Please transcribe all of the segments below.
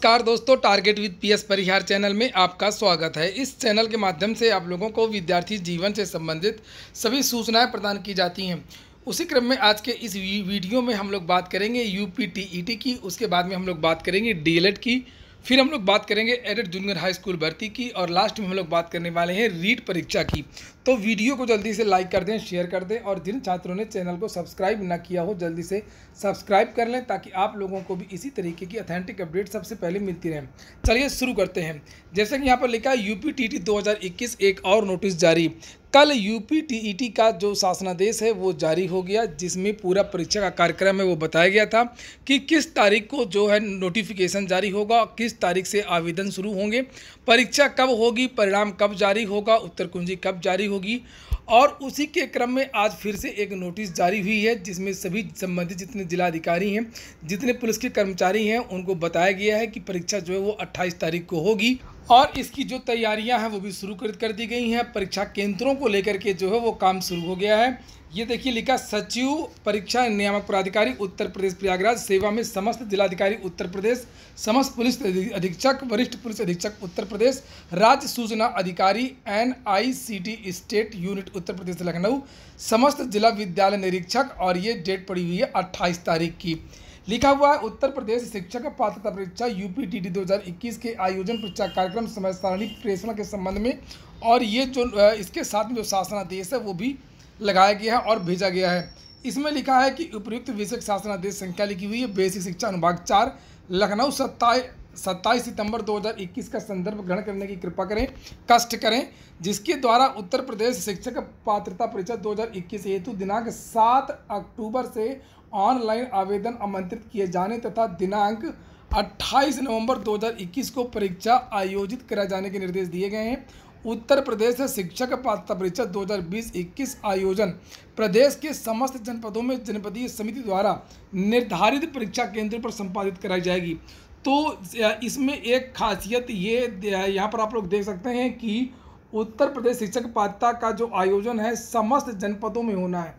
नमस्कार दोस्तों target with PS Parihar channel में आपका स्वागत है इस चैनल के माध्यम से आप लोगों को विद्यार्थी जीवन से संबंधित सभी सूचनाएं प्रदान की जाती हैं उसी क्रम में आज के इस वीडियो में हम लोग बात करेंगे यू e की उसके बाद में हम लोग बात करेंगे डी e की फिर हम लोग बात करेंगे एडेड जूनियर हाई स्कूल भर्ती की और लास्ट में हम लोग बात करने वाले हैं रीट परीक्षा की तो वीडियो को जल्दी से लाइक कर दें शेयर कर दें और जिन छात्रों ने चैनल को सब्सक्राइब ना किया हो जल्दी से सब्सक्राइब कर लें ताकि आप लोगों को भी इसी तरीके की अथेंटिक अपडेट सबसे पहले मिलती रहें चलिए शुरू करते हैं जैसे कि यहाँ पर लिखा है यू पी एक और नोटिस जारी कल यूपी e का जो शासनादेश है वो जारी हो गया जिसमें पूरा परीक्षा का कार्यक्रम है वो बताया गया था कि किस तारीख को जो है नोटिफिकेशन जारी होगा किस तारीख से आवेदन शुरू होंगे परीक्षा कब होगी परिणाम कब जारी होगा उत्तर कुंजी कब जारी होगी और उसी के क्रम में आज फिर से एक नोटिस जारी हुई है जिसमें सभी संबंधित जितने जिलाधिकारी हैं जितने पुलिस के कर्मचारी हैं उनको बताया गया है कि परीक्षा जो है वो 28 तारीख को होगी और इसकी जो तैयारियां हैं वो भी शुरू कर दी गई हैं परीक्षा केंद्रों को लेकर के जो है वो काम शुरू हो गया है ये देखिए लिखा सचिव परीक्षा नियामक प्राधिकारी उत्तर प्रदेश प्रयागराज सेवा में समस्त जिलाधिकारी उत्तर प्रदेश समस्त पुलिस अधीक्षक वरिष्ठ पुलिस अधीक्षक उत्तर प्रदेश राज्य सूचना अधिकारी N I C T state unit Uttar Pradesh Lucknow समस्त जिला विद्यालय निरीक्षक और ये डेट पड़ी हुई है अट्ठाईस तारीख की लिखा हुआ है उत्तर प्रदेश शिक्षक पात्रता परीक्षा यूपीटीटी 2021 के आयोजन परीक्षा कार्यक्रम समय सारणी प्रेषण के संबंध में और ये जो इसके साथ में जो शासनादेश है वो भी लगाया गया है और भेजा गया है इसमें लिखा है कि उपयुक्त विषय शासनादेश संख्या लिखी हुई है बेसिक शिक्षा अनुभाग चार लखनऊ सत्ताईस सत्ताईस सितंबर 2021 का संदर्भ ग्रहण करने की कृपा करें कष्ट करें जिसके द्वारा उत्तर प्रदेश शिक्षक पात्रता परीक्षा 2021 हेतु दिनांक 7 अक्टूबर से ऑनलाइन आवेदन आमंत्रित किए जाने तथा दिनांक 28 नवंबर 2021 को परीक्षा आयोजित कराए जाने के निर्देश दिए गए हैं उत्तर प्रदेश शिक्षक पात्रता परीक्षा 2020-21 आयोजन प्रदेश के समस्त जनपदों में जनपदीय समिति द्वारा निर्धारित परीक्षा केंद्र पर संपादित कराई जाएगी तो इसमें एक खासियत ये यहाँ पर आप लोग देख सकते हैं कि उत्तर प्रदेश शिक्षक पात्रता का जो आयोजन है समस्त जनपदों में होना है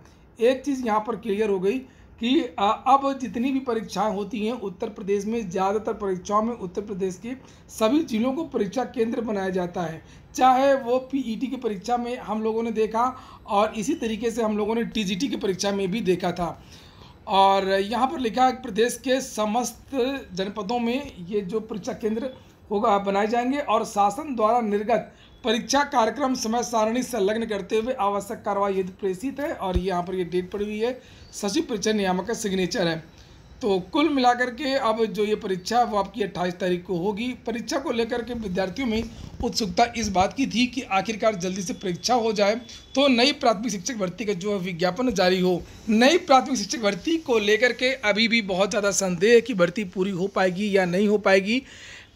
एक चीज़ यहाँ पर क्लियर हो गई कि अब जितनी भी परीक्षाएं होती हैं उत्तर प्रदेश में ज़्यादातर परीक्षाओं में उत्तर प्रदेश के सभी जिलों को परीक्षा केंद्र बनाया जाता है चाहे वो पीईटी e की परीक्षा में हम लोगों ने देखा और इसी तरीके से हम लोगों ने टीजीटी की परीक्षा में भी देखा था और यहाँ पर लिखा है प्रदेश के समस्त जनपदों में ये जो परीक्षा केंद्र होगा बनाए जाएंगे और शासन द्वारा निर्गत परीक्षा कार्यक्रम समय सारणी संलग्न करते हुए आवश्यक कार्रवाई यदि प्रेषित है और यहाँ पर ये डेट पड़ी हुई है सचिव परीक्षा नियामक का सिग्नेचर है तो कुल मिलाकर के अब जो ये परीक्षा वो आपकी अट्ठाईस तारीख को होगी परीक्षा को लेकर के विद्यार्थियों में उत्सुकता इस बात की थी कि आखिरकार जल्दी से परीक्षा हो जाए तो नई प्राथमिक शिक्षक भर्ती का जो विज्ञापन जारी हो नई प्राथमिक शिक्षक भर्ती को लेकर के अभी भी बहुत ज़्यादा संदेह है कि भर्ती पूरी हो पाएगी या नहीं हो पाएगी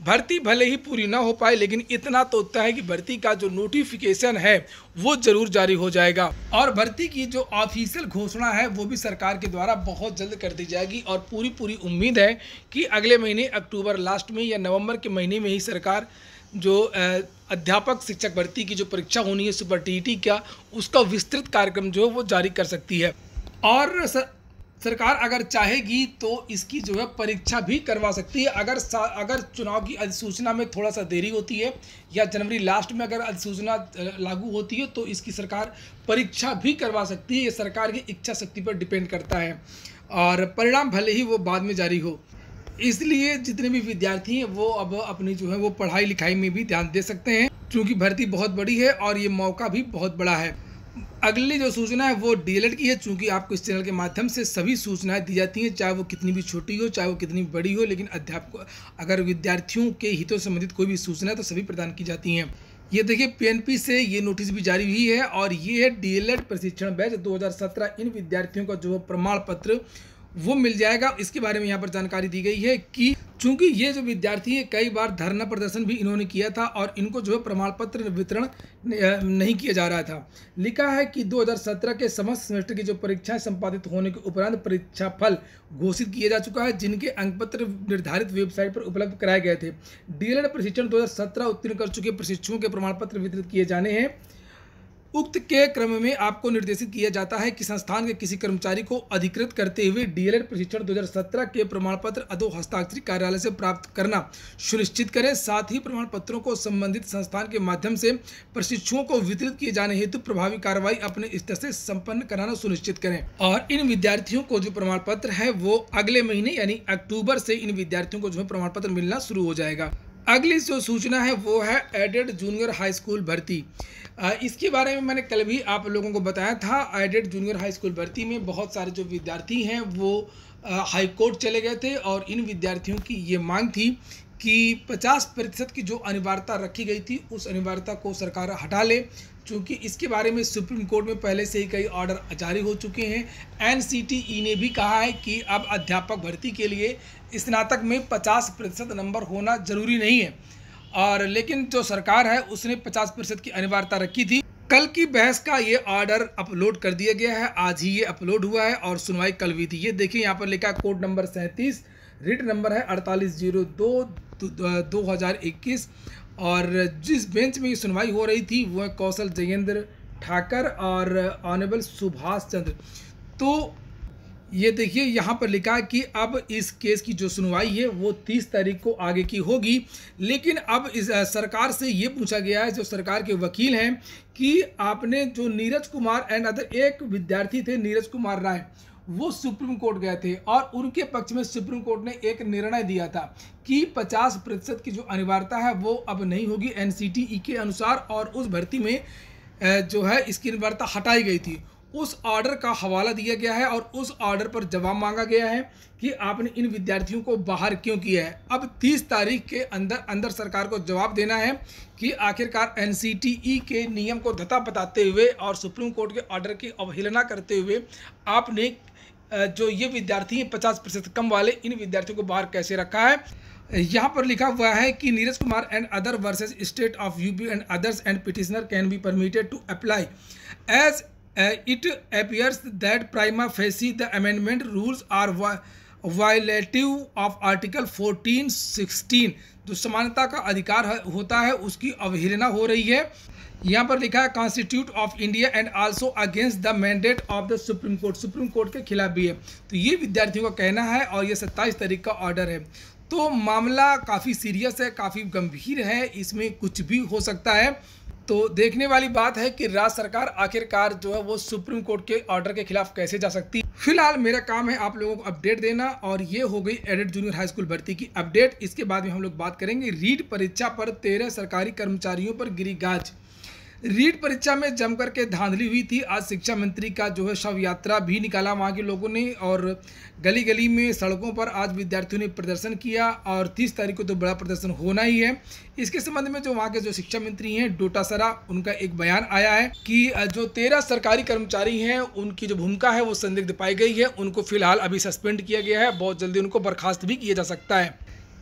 भर्ती भले ही पूरी ना हो पाए लेकिन इतना तो होता है कि भर्ती का जो नोटिफिकेशन है वो जरूर जारी हो जाएगा और भर्ती की जो ऑफिशियल घोषणा है वो भी सरकार के द्वारा बहुत जल्द कर दी जाएगी और पूरी पूरी उम्मीद है कि अगले महीने अक्टूबर लास्ट में या नवंबर के महीने में ही सरकार जो अध्यापक शिक्षक भर्ती की जो परीक्षा होनी है सुपर टी का उसका विस्तृत कार्यक्रम जो है वो जारी कर सकती है और सर सरकार अगर चाहेगी तो इसकी जो है परीक्षा भी करवा सकती है अगर अगर चुनाव की अधिसूचना में थोड़ा सा देरी होती है या जनवरी लास्ट में अगर अधिसूचना लागू होती है तो इसकी सरकार परीक्षा भी करवा सकती है ये सरकार की इच्छा शक्ति पर डिपेंड करता है और परिणाम भले ही वो बाद में जारी हो इसलिए जितने भी विद्यार्थी हैं वो अब अपनी जो है वो पढ़ाई लिखाई में भी ध्यान दे सकते हैं क्योंकि भर्ती बहुत बड़ी है और ये मौका भी बहुत बड़ा है अगली जो सूचना है वो डीएलएड की है चूंकि आपको इस चैनल के माध्यम से सभी सूचनाएं दी जाती हैं चाहे वो कितनी भी छोटी हो चाहे वो कितनी बड़ी हो लेकिन अध्यापक अगर विद्यार्थियों के हितों संबंधित कोई भी सूचना है तो सभी प्रदान की जाती हैं ये देखिए पीएनपी से ये नोटिस भी जारी हुई है और ये है डीएलएड प्रशिक्षण बैच दो इन विद्यार्थियों का जो प्रमाण पत्र वो मिल जाएगा इसके बारे में यहाँ पर जानकारी दी गई है कि चूंकि ये जो विद्यार्थी हैं कई बार धरना प्रदर्शन भी इन्होंने किया था और इनको जो है प्रमाण पत्र वितरण नहीं किया जा रहा था लिखा है कि 2017 के समस्त सेमेस्टर की जो परीक्षाएं संपादित होने के उपरांत परीक्षा फल घोषित किया जा चुका है जिनके अंक पत्र निर्धारित वेबसाइट पर उपलब्ध कराए गए थे डीएलएड प्रशिक्षण दो उत्तीर्ण कर चुके प्रशिक्षुओं के प्रमाण पत्र वितरित किए जाने हैं उक्त के क्रम में आपको निर्देशित किया जाता है कि संस्थान के किसी कर्मचारी को अधिकृत करते हुए डीएलएड प्रशिक्षण 2017 के प्रमाण पत्र अधो हस्ताक्षरी कार्यालय से प्राप्त करना सुनिश्चित करें साथ ही प्रमाण पत्रों को संबंधित संस्थान के माध्यम से प्रशिक्षुओं को वितरित किए जाने हेतु प्रभावी कार्रवाई अपने स्तर से सम्पन्न कराना सुनिश्चित करें और इन विद्यार्थियों को जो प्रमाण पत्र है वो अगले महीने यानी अक्टूबर से इन विद्यार्थियों को जो है प्रमाण पत्र मिलना शुरू हो जाएगा अगली जो सूचना है वो है एडेड जूनियर हाई स्कूल भर्ती इसके बारे में मैंने कल भी आप लोगों को बताया था एडेड जूनियर हाई स्कूल भर्ती में बहुत सारे जो विद्यार्थी हैं वो हाई कोर्ट चले गए थे और इन विद्यार्थियों की ये मांग थी कि 50 प्रतिशत की जो अनिवार्यता रखी गई थी उस अनिवार्यता को सरकार हटा ले चूँकि इसके बारे में सुप्रीम कोर्ट में पहले से ही कई ऑर्डर जारी हो चुके हैं एनसीटीई e ने भी कहा है कि अब अध्यापक भर्ती के लिए स्नातक में 50 प्रतिशत नंबर होना जरूरी नहीं है और लेकिन जो सरकार है उसने 50 प्रतिशत की अनिवार्यता रखी थी कल की बहस का ये ऑर्डर अपलोड कर दिया गया है आज ही ये अपलोड हुआ है और सुनवाई कल हुई थी ये देखिए यहाँ पर लिखा है कोड नंबर सैंतीस रिट नंबर है अड़तालीस जीरो दो 2021 तो, और जिस बेंच में ये सुनवाई हो रही थी वह कौशल जयेंद्र ठाकर और ऑनेबल सुभाष चंद्र तो ये देखिए यहाँ पर लिखा कि अब इस केस की जो सुनवाई है वो 30 तारीख को आगे की होगी लेकिन अब इस सरकार से ये पूछा गया है जो सरकार के वकील हैं कि आपने जो नीरज कुमार एंड अदर एक विद्यार्थी थे नीरज कुमार राय वो सुप्रीम कोर्ट गए थे और उनके पक्ष में सुप्रीम कोर्ट ने एक निर्णय दिया था कि 50 प्रतिशत की जो अनिवार्यता है वो अब नहीं होगी एन के अनुसार और उस भर्ती में जो है इसकी अनिवार्यता हटाई गई थी उस ऑर्डर का हवाला दिया गया है और उस ऑर्डर पर जवाब मांगा गया है कि आपने इन विद्यार्थियों को बाहर क्यों किया है अब 30 तारीख के अंदर अंदर सरकार को जवाब देना है कि आखिरकार एन के नियम को धता बताते हुए और सुप्रीम कोर्ट के ऑर्डर की अवहेलना करते हुए आपने जो ये विद्यार्थी हैं पचास प्रतिशत कम वाले इन विद्यार्थियों को बाहर कैसे रखा है यहाँ पर लिखा हुआ है कि Neeraj Kumar and other versus state of UP and others and petitioner can be permitted to apply as it appears that prima facie the amendment rules are violative of article fourteen sixteen जो समानता का अधिकार होता है उसकी अवहेलना हो रही है यहाँ पर लिखा है constitute of India and also against the mandate of the Supreme Court Supreme Court के खिलाफ भी है तो ये विद्यार्थियों का कहना है और ये सत्ताईस तारीख का ऑर्डर है तो मामला काफ़ी सीरियस है काफ़ी गंभीर है इसमें कुछ भी हो सकता है तो देखने वाली बात है कि राज्य सरकार आखिरकार जो है वो सुप्रीम कोर्ट के ऑर्डर के खिलाफ कैसे जा सकती फिलहाल मेरा काम है आप लोगों को अपडेट देना और ये हो गई एडेड जूनियर हाई स्कूल भर्ती की अपडेट इसके बाद में हम लोग बात करेंगे रीट परीक्षा पर तेरह सरकारी कर्मचारियों पर गिरी गाज रीट परीक्षा में जमकर के धांधली हुई थी आज शिक्षा मंत्री का जो है शव यात्रा भी निकाला वहाँ के लोगों ने और गली गली में सड़कों पर आज विद्यार्थियों ने प्रदर्शन किया और तीस तारीख को तो बड़ा प्रदर्शन होना ही है इसके संबंध में जो वहाँ के जो शिक्षा मंत्री हैं डोटासरा उनका एक बयान आया है कि जो तेरह सरकारी कर्मचारी हैं उनकी जो भूमिका है वो संदिग्ध पाई गई है उनको फिलहाल अभी सस्पेंड किया गया है बहुत जल्दी उनको बर्खास्त भी किया जा सकता है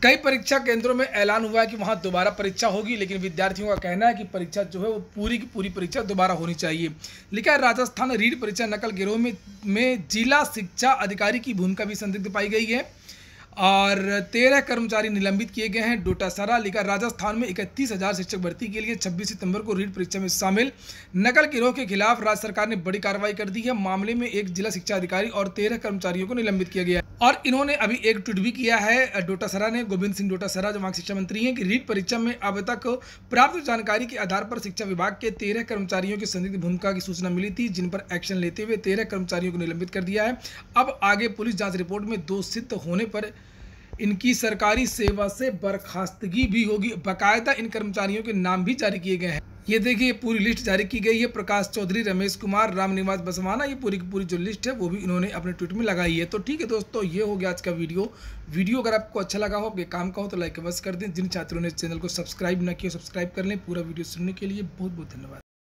कई परीक्षा केंद्रों में ऐलान हुआ है कि वहाँ दोबारा परीक्षा होगी लेकिन विद्यार्थियों का कहना है कि परीक्षा जो है वो पूरी की पूरी परीक्षा दोबारा होनी चाहिए लिखा है राजस्थान रीड परीक्षा नकल गिरोह में में जिला शिक्षा अधिकारी की भूमिका भी संदिग्ध पाई गई है और तेरह कर्मचारी निलंबित किए गए हैं डोटासरा लिखा राजस्थान में इकतीस हज़ार शिक्षक भर्ती के लिए 26 सितंबर को रीट परीक्षा में शामिल नकल गिरोह के खिलाफ राज्य सरकार ने बड़ी कार्रवाई कर दी है मामले में एक जिला शिक्षा अधिकारी और तेरह कर्मचारियों को निलंबित किया गया और इन्होंने अभी एक ट्वीट भी किया है डोटासरा ने गोविंद सिंह डोटासरा जो वहां शिक्षा मंत्री हैं कि रीट परीक्षा में अब तक प्राप्त जानकारी के आधार पर शिक्षा विभाग के तेरह कर्मचारियों की संदिग्ध भूमिका की सूचना मिली थी जिन पर एक्शन लेते हुए तेरह कर्मचारियों को निलंबित कर दिया है अब आगे पुलिस जांच रिपोर्ट में दो सिद्ध होने पर इनकी सरकारी सेवा से बर्खास्तगी भी होगी बाकायदा इन कर्मचारियों के नाम भी जारी किए गए हैं ये देखिए ये पूरी लिस्ट जारी की गई है प्रकाश चौधरी रमेश कुमार रामनिवास बसवाना ये पूरी की पूरी जो लिस्ट है वो भी इन्होंने अपने ट्वीट में लगाई है तो ठीक है दोस्तों ये हो गया आज का वीडियो वीडियो अगर आपको अच्छा लगा हो आपके काम का हो तो लाइक अवश्य कर दें जिन छात्रों ने चैनल को सब्सक्राइब न किया सब्सक्राइब कर लें पूरा वीडियो सुनने के लिए बहुत बहुत धन्यवाद